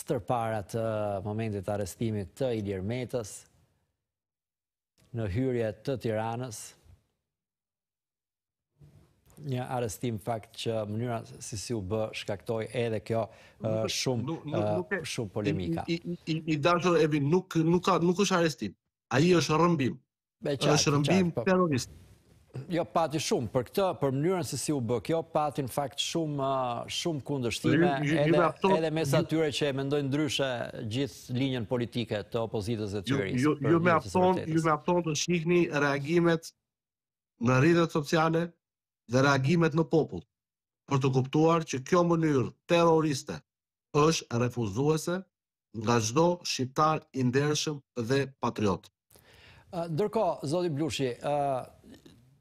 së të momentit arestimit të Ilir Metës, në hyrje të Tiranës, një arestim fakt që mënyra si si u bë shkaktoj edhe kjo shumë shumë polemika. I dashur Evin, nuk nuk ka nuk është arrestim. Ai është rrëmbim. Është rrëmbim po. terrorist. Jo, pati shumë, për këtë, për mënyrën se si u bëk, jo, pati në fakt shumë, shumë kundështime, edhe mes atyre që e mendojnë ndryshe gjithë linjen politike të opozitës dhe jo, të ju, jo, jo, me afton, Ju jo me afton të shikni reagimet në rridhët sociale dhe reagimet në popull, për të kuptuar që kjo mënyrë terroriste është refuzuese nga gjdo shqiptar indershëm dhe patriot. Dërko, Zodi Blushi,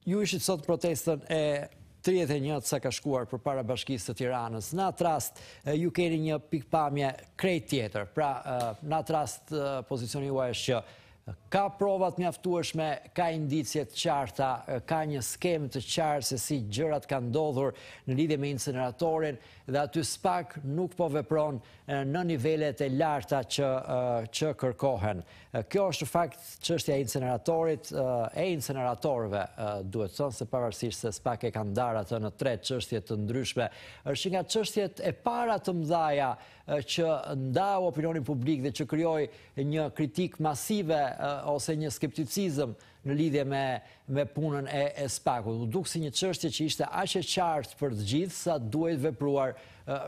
Ju ishit sot protestën e 31-të sa ka shkuar për para bashkisë të tiranës. Në atë rast, ju keni një pikpamje krejt tjetër. Pra, në atë rast, pozicioni ua është që ka provat aftueshme, ka indicjet qarta, ka një skem të qartë se si gjërat ka ndodhur në lidhje me inceneratorin dhe aty spak nuk po vepron në nivellet e larta që, kërkohen. Kjo është fakt që është ja inceneratorit e inceneratorve duhet thonë se pavarësisht se spak e ka ndarë atë në tre qështje të ndryshme. është nga qështjet e para të mdhaja që ndau opinionin publik dhe që kryoj një kritik masive ose një skepticizm në lidhje me punën e spakut. Dukë si një qështje që ishte ashe qartë për të gjithë sa duhet vepruar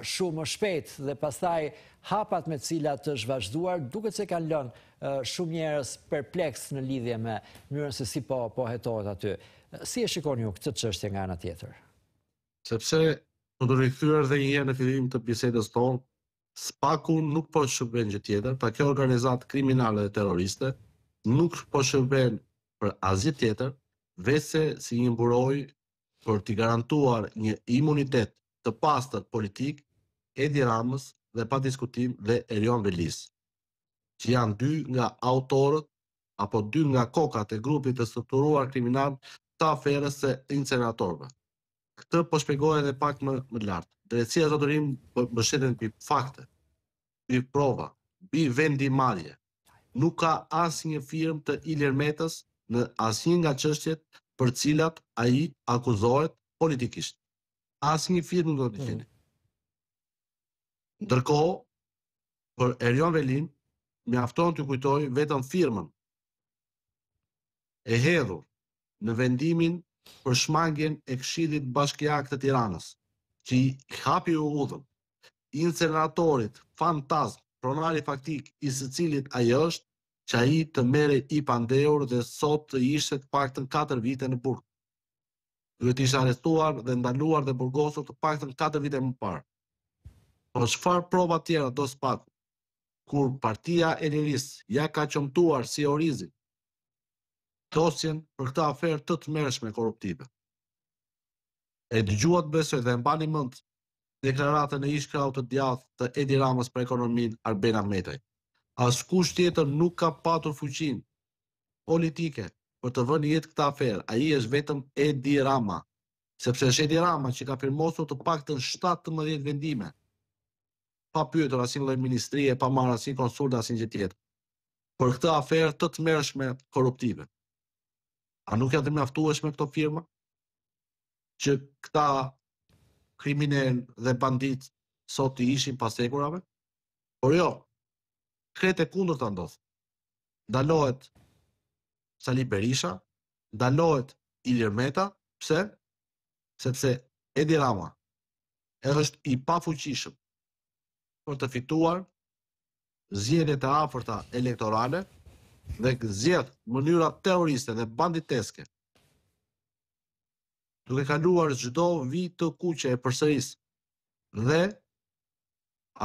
shumë më shpet dhe pastaj hapat me cilat të zhvashduar duke që kanë lënë shumë njerës perpleks në lidhje me njërën se si po, po hetohet aty. Si e shikon ju këtë qështje nga në tjetër? Sepse në dorikëtyrë dhe një jenë në fidim të bisedës tonë, spaku nuk po shërben gjë tjetër, pa kjo organizatë kriminale dhe terroriste, nuk po shërben për asgjë tjetër, vese si një mburoj për të garantuar një imunitet të pastër politik Edi Ramës dhe pa diskutim dhe Erion Velis, që janë dy nga autorët apo dy nga kokat e grupit të strukturuar kriminal të aferës e incenatorve. Këtë po shpegojë dhe pak më, më lartë drejtësia e zotërim bëshetën për fakte, për prova, për vendi Nuk ka asë një firm të ilirmetës në asë një nga qështjet për cilat ai akuzohet politikisht. Asë një nuk do të qeni. Ndërkohë, për Erion Velin, me afton të kujtoj vetëm firmën e hedhur në vendimin për shmangjen e Këshillit Bashkiak të tiranës që i hapi u udhëm, inceneratorit, fantazm, pronari faktik i së cilit a është, që a i të mere i pandeur dhe sot të ishte të pak të në 4 vite në burg. Dhe të ishte arestuar dhe ndaluar dhe burgosur të pak të në 4 vite më parë. Po shfar prova tjera do s'paku, kur partia e liris ja ka qëmtuar si orizit, dosjen për këta aferë të të mërshme korruptive e dëgjuat besoj dhe mbani mend deklaratën e ish krau të djathtë të Edi Ramës për ekonominë Arben Ahmetaj. Askush tjetër nuk ka patur fuqin politike për të vënë jetë këta aferë, a i është vetëm Edi Rama, sepse është Edi Rama që ka firmosur të pak të në 17 vendime, pa pyetur asin lojë ministrije, pa marë asin konsulta, asin që tjetë, për këta aferë të të mërshme korruptive. A nuk janë të mjaftueshme këto firma? që këta kriminel dhe bandit sot i ishin pasekurave, por jo, krete kundur të ndodhë. Ndalohet Sali Berisha, ndalohet Ilir Meta, pse? Sepse Edi Rama është i pafuqishëm për të fituar zjedet e afërta elektorale dhe zjedë mënyra terroriste dhe banditeske duke kaluar çdo vit të kuqe e përsëris dhe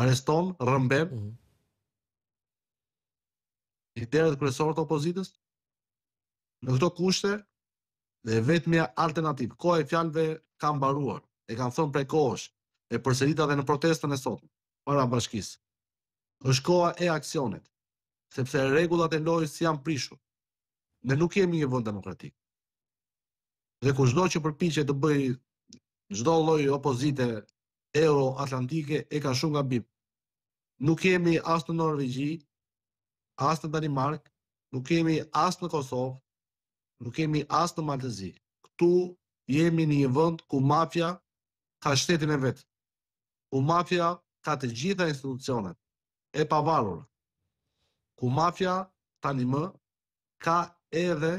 areston rëmbem mm -hmm. liderët kryesorë të opozitës në këto kushte dhe vetmja alternativë koha e fjalëve ka mbaruar e kanë thënë prej kohësh e përsërita dhe në protestën e sotme para bashkisë është koha e aksionit sepse rregullat e lojës janë prishur ne nuk jemi një vend demokratik Dhe kusht do që përpiqje të bëj çdo lloj opozite euroatlantike e ka shumë nga BIP. Nuk kemi as në Norvegji, as në Danimark, nuk kemi as në Kosovë, nuk kemi as në Maltëzi. Ktu jemi në një vend ku mafia ka shtetin e vet. ku mafia ka të gjitha institucionet e pavarur, Ku mafia më ka edhe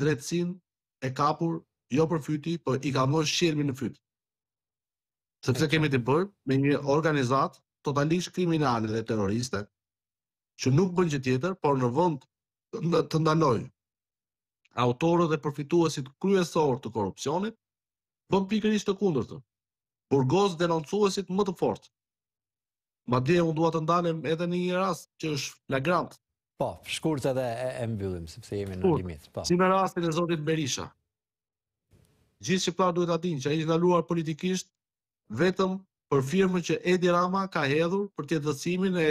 drejtsinë e kapur, jo për fyti, por i ka mbush shirmin në fyt. Sepse kemi të bërë me një organizat totalisht kriminale dhe terroriste, që nuk bën që tjetër, por në vënd të ndaloj autorët dhe përfituesit kryesor të korupcionit, bën pikërisht të kundër burgoz burgos denoncuesit më të fortë. Ma dje, unë duha të ndanem edhe një rast që është flagrant, Po, shkurët edhe e mbyllim, sepse jemi në limit. Po. Si me rastin e Zotit Berisha, gjithë që pra duhet atin që a i ndaluar politikisht, vetëm për firme që Edi Rama ka hedhur për tjetë dëcimin e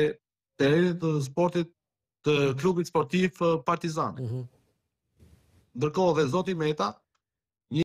terenit të sportit të klubit sportiv eh, partizani. Mhm. Ndërkohë dhe Zotit Meta,